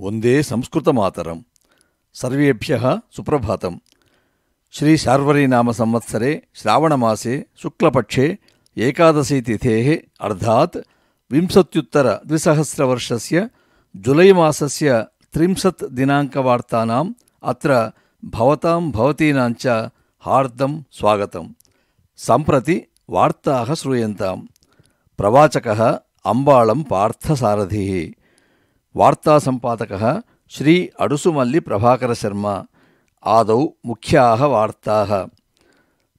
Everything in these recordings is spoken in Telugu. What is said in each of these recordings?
वन्दे संस्कृतमातरम् सर्वेभ्यः सुप्रभातम् श्रीशार्वरीनामसंवत्सरे श्रावणमासे शुक्लपक्षे एकादशीतिथेः अर्थात् विंशत्युत्तरद्विसहस्रवर्षस्य जुलैमासस्य त्रिंशत् दिनाङ्कवार्तानाम् अत्र भवतां भवतीनाञ्च हार्दं स्वागतम् सम्प्रति वार्ताः श्रूयन्ताम् प्रवाचकः अम्बाळं पार्थसारथिः వార్తా సంపాదక శ్రీ అడుసుమల్లి ప్రభాకర శర్మ ఆదౌ ముఖ్యా వార్తా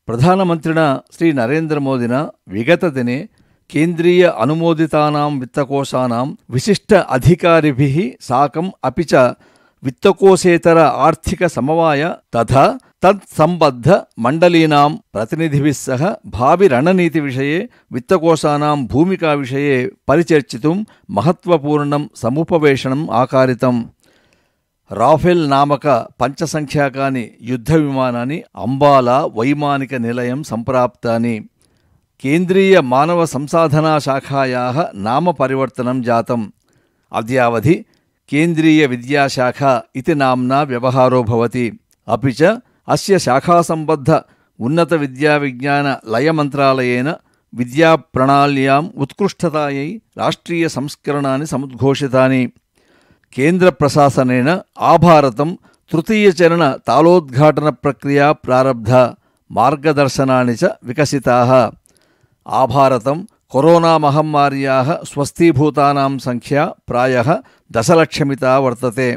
ప్రధానమంత్రిణ శ్రీ నరేంద్ర మోదిన విగతదినే కేంద్రీయ అనుమోదితానాం విత్తకోశానాం విశిష్ట అధికారిభి సాకం అపి చ విత్తకోశేతర ఆర్థిక సమవాయ తథా తత్సంబద్ధ మండలీనాం ప్రతినిధిభిస్ సహ భావి రణనీతి విషయ విత్తకోశానాం భూమికా విషయ పరిచర్చితుం మహత్వపూర్ణం సముపవేషణం ఆకారితం రాఫెల్ నామక పంచసంఖ్యాకాని యుద్ధ విమానాన్ని అంబాలా వైమానిక నిలయం సంప్రాప్తాని కేంద్రీయ మానవ సంసాధనా శాఖాయా నామ పరివర్తనం జాతం అద్యావధి కేంద్రీయ విద్యాశాఖ ఇది నామ్నా వ్యవహారో భవతి చ అస్య శాఖాసంబద్ధ ఉన్నतविद्याविज्ञानलयमन्त्रालयेन विद्याप्रणाल्याम् उत्कृष्टतायै राष्ट्रीयसंस्करणानि समुद्घोषितानि केन्द्रप्रशासनेन आभारतं तृतीयचरणतालोद्घाटनप्रक्रिया प्रारब्धा मार्गदर्शनानि च विकसिताः आभारतं कोरोनामहम्मार्याः स्वस्थीभूतानां सङ्ख्या प्रायः दशलक्षमिता वर्तते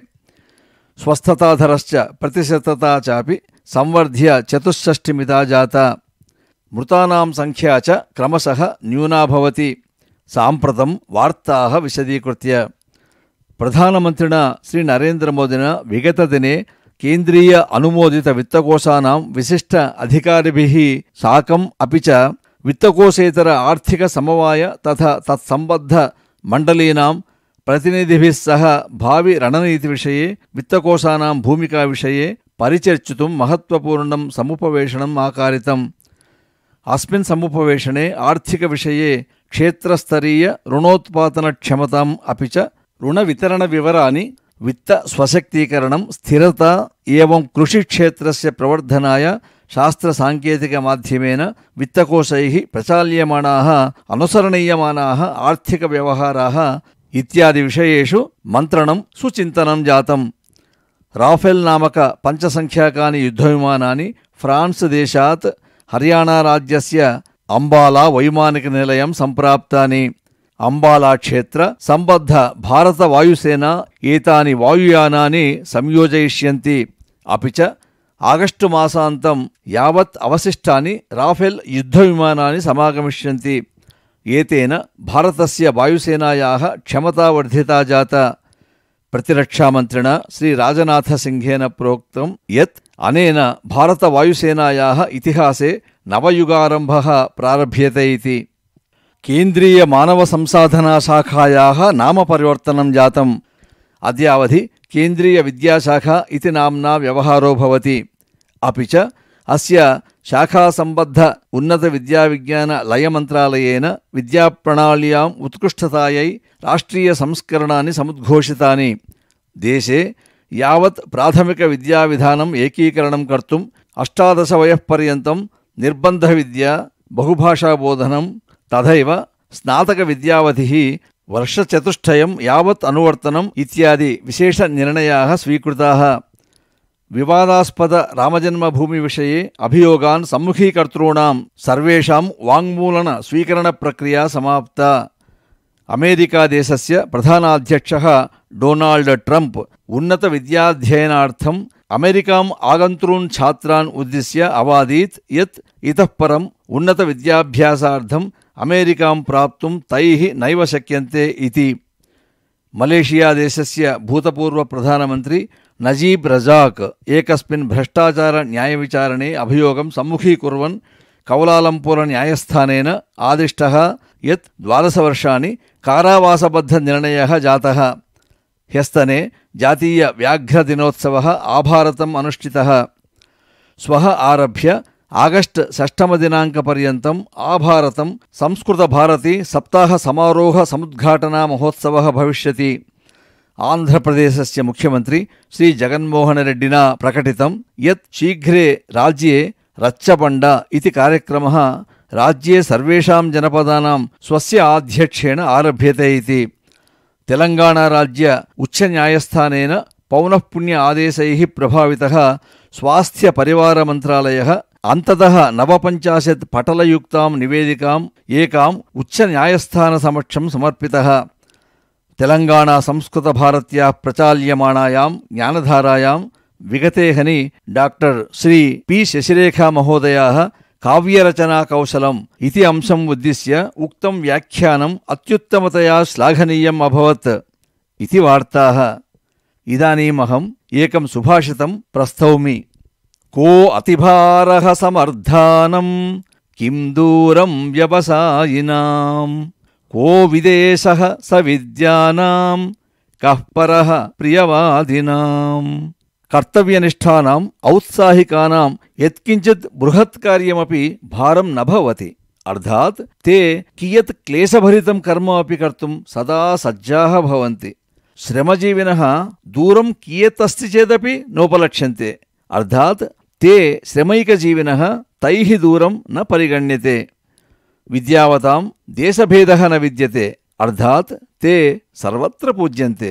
స్వస్థతాధరశ్చ ప్రతిశతతా చాపి సంవర్ధ్య చతుషష్టిమితా జాత మృతానాం సంఖ్యా చ క్రమశ న్యూనాభవతి సాంప్రతం వార్తా విశదీకృత్య ప్రధానమంత్రిణ శ్రీ నరేంద్ర మోదిన దినే కేంద్రీయ అనుమోదిత విత్తకోశానాం విశిష్ట అధికారిభిः సాకం అపిచ విత్తకోశేతర ఆర్థిక సమవాయ తథ తత్సంబద్ధ మండలీనాం प्रतिनिधिभिः सह भाविरणनीतिविषये वित्तकोशानां भूमिकाविषये परिचर्चितुं महत्त्वपूर्णं समुपवेशनम् आकारितम् अस्मिन् समुपवेशने आर्थिकविषये क्षेत्रस्तरीय ऋणोत्पादनक्षमताम् अपि च ऋणवितरणविवराणि वित्तस्वशक्तीकरणं स्थिरता एवं कृषिक्षेत्रस्य प्रवर्धनाय शास्त्रसाङ्केतिकमाध्यमेन वित्तकोशैः प्रचाल्यमाणाः अनुसरणीयमानाः आर्थिकव्यवहाराः ఇత్యాది విషయేషు మంత్రణం సుచింతనం జాతం రాఫెల్ నామక పంచసంఖ్యాకాని యుద్ధ విమానాన్ని ఫ్రాన్స్ దేశాత్ హర్యానా రాజ్యస్య అంబాలా వైమానిక నిలయం సంప్రాప్తాని అంబాలా క్షేత్ర సంబద్ధ భారత వాయుసేన ఏతాని వాయుయానాన్ని సంయోజయిష్యంతి అపిచ ఆగస్టు మాసాంతం యావత్ అవశిష్టాన్ని రాఫెల్ యుద్ధ విమానాన్ని సమాగమిష్యంతి एतेन भारतस्य वायुसेनायाः क्षमता वर्धिता जाता प्रतिरक्षामन्त्रिणा श्रीराजनाथसिंहेन प्रोक्तं यत् अनेन भारतवायुसेनायाः इतिहासे नवयुगारम्भः प्रारभ्यते इति केन्द्रीयमानवसंसाधनाशाखायाः नामपरिवर्तनं जातम् अद्यावधि केन्द्रीयविद्याशाखा इति नाम्ना व्यवहारो भवति अपि च अस्य శాఖాసంబద్ధ ఉన్నత విద్యా విజ్ఞాన లయ మంత్రాలయేన విద్యా ప్రణాళియాం ఉత్కృష్టతాయై రాష్ట్రీయ సంస్కరణాన్ని సముద్ఘోషితాని దేశే యావత్ ప్రాథమిక విద్యా విధానం ఏకీకరణం కర్తుం అష్టాదశ వయఃపర్యంతం నిర్బంధ విద్య బహుభాషాబోధనం తథైవ స్నాతక విద్యావధి వర్షచతుష్టయం యావత్ అనువర్తనం ఇత్యాది విశేష నిర్ణయా స్వీకృతా विवादास्पद रामजन्मभूमिविषये अभियोगान् सम्मुखीकर्तॄणाम् सर्वेषाम् वाङ्मूलनस्वीकरणप्रक्रिया समाप्ता अमेरिकादेशस्य प्रधानाध्यक्षः डोनाल्ड् ट्रम्प् उन्नतविद्याध्ययनार्थम् अमेरिकाम् आगन्तॄन् छात्रान् उद्दिश्य अवादीत् यत् इतः परम् उन्नतविद्याभ्यासार्थम् अमेरिकाम् प्राप्तुं तैः नैव शक्यन्ते इति मलेशियादेशस्य भूतपूर्वप्रधानमन्त्री नजीब रजाक् एकस्मिन् भ्रष्टाचारन्यायविचारणे अभियोगं सम्मुखीकुर्वन् कौलालम्पुरन्यायस्थानेन आदिष्टः यत् द्वादशवर्षाणि कारावासबद्धनिर्णयः जातः ह्यस्तने जातीयव्याघ्रदिनोत्सवः आभारतम् अनुष्ठितः श्वः आरभ्य आगस्ट् षष्ठमदिनाङ्कपर्यन्तम् आभारतं संस्कृतभारती सप्ताहसमारोहसमुद्घाटनामहोत्सवः भविष्यति आन्ध्रप्रदेशस्य मुख्यमन्त्री श्रीजगन्मोहनरेड्डिना प्रकटितं यत् शीघ्रे राज्ये रच्चबण्ड इति कार्यक्रमः राज्ये सर्वेषां जनपदानां स्वस्य आध्यक्ष्येण आरभ्यते इति तेलङ्गाणाराज्य उच्चन्यायस्थानेन पौनःपुण्य आदेशैः प्रभावितः स्वास्थ्यपरिवारमन्त्रालयः అంతతः నవపంచాశత్ పటలయుక్తాం నివేదికాం ఏకాం ఉచ్చ న్యాయస్థాన సమక్షం సమర్పితः తెలంగాణ సంస్కృత భారత్యా ప్రచాల్యమాణాయాం జ్ఞానధారాయాం విగతేహని డాక్టర్ శ్రీ పి శశిరేఖా కావ్యరచనా కౌశలం ఇది అంశం ఉద్దిశ్య ఉక్తం వ్యాఖ్యానం అత్యుత్తమతయా శ్లాఘనీయం అభవత్ ఇది వార్తా ఇదానీమహం ఏకం సుభాషితం ప్రస్థౌమి को अतिभारः समर्धानं किं दूरं व्यवसायिनां को विदेश स कः कह प्रियवादिनां कर्तव्यनिष्ठानाम् औत्साहिकानां यत्किञ्चित् बृहत् कार्यमपि भारं न भवति अर्थात् ते कियत् क्लेशभरितं कर्म अपि कर्तुं सदा सज्जाः भवन्ति श्रमजीविनः दूरं कियत् अस्ति चेदपि नोपलक्ष्यन्ते अर्थात् ते श्रमैकजीविन तैः दूरं न परिगण्यते विद्यावतां देशभेदः न विद्यते अर्थात् ते सर्वत्र पूज्यन्ते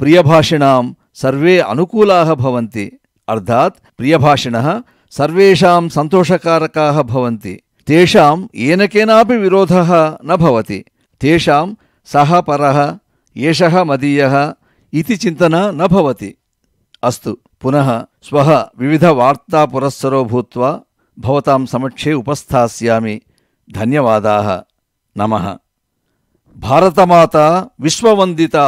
प्रियभाषिणां सर्वे अनुकूलाः भवन्ति अर्थात् प्रियभाषिणः सर्वेषां सन्तोषकारकाः भवन्ति तेषां येन केनापि विरोधः न भवति तेषां सः परः एषः मदीयः इति चिन्तना न भवति अस्तु पुनः श्वः विविधवार्तापुरःसरो भूत्वा भवतां समक्षे उपस्थास्यामि धन्यवादाः नमः भारतमाता विश्ववन्दिता